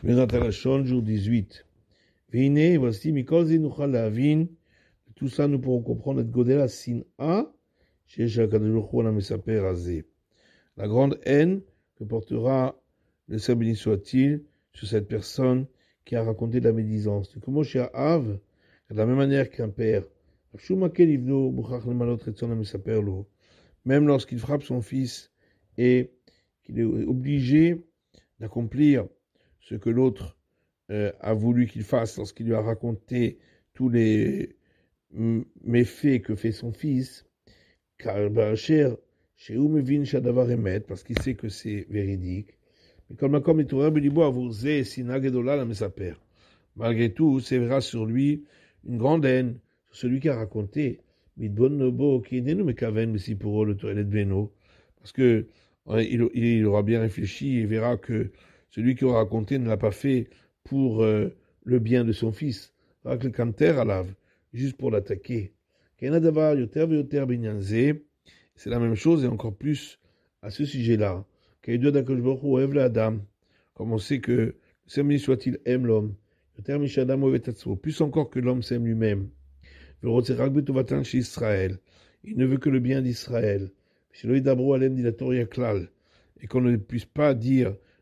Shmirat Alachon, jour 18. Veiné, voici, tout ça nous pourrons comprendre, et Godela A, chez Mesaper La grande haine que portera le Saint béni soit-il sur cette personne qui a raconté la médisance. Comment chez Av, de la même manière qu'un père, même lorsqu'il frappe son fils et qu'il est obligé d'accomplir ce que l'autre euh, a voulu qu'il fasse lorsqu'il lui a raconté tous les mm, méfaits que fait son fils, car Bacher, chez Umevin Shadavar Emet, parce qu'il sait que c'est véridique, mais comme comme il Malgré tout, verra sur lui une grande haine, sur celui qui a raconté, mais parce que euh, il, il aura bien réfléchi et verra que celui qui aura raconté ne l'a pas fait pour euh, le bien de son fils. Rak le kanter à lave, juste pour l'attaquer. Kien adava, yoter, yoter, ben C'est la même chose et encore plus à ce sujet-là. Kay do adakoljboru, evle adam. Comme on sait que, s'aime lui soit-il, aime l'homme. Yoter, michadam, oevetatswo. Plus encore que l'homme s'aime lui-même. Le rote, rakbut, ovatan, israël Il ne veut que le bien d'israël. Ch'eloïdabro, la dinatoria klal. Et qu'on ne puisse pas dire.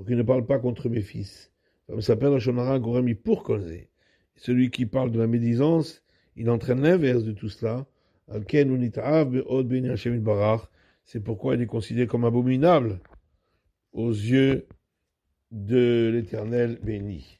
pour qu'il ne parle pas contre mes fils. Comme s'appelle pour causer. celui qui parle de la médisance, il entraîne l'inverse de tout cela. C'est pourquoi il est considéré comme abominable aux yeux de l'Éternel béni.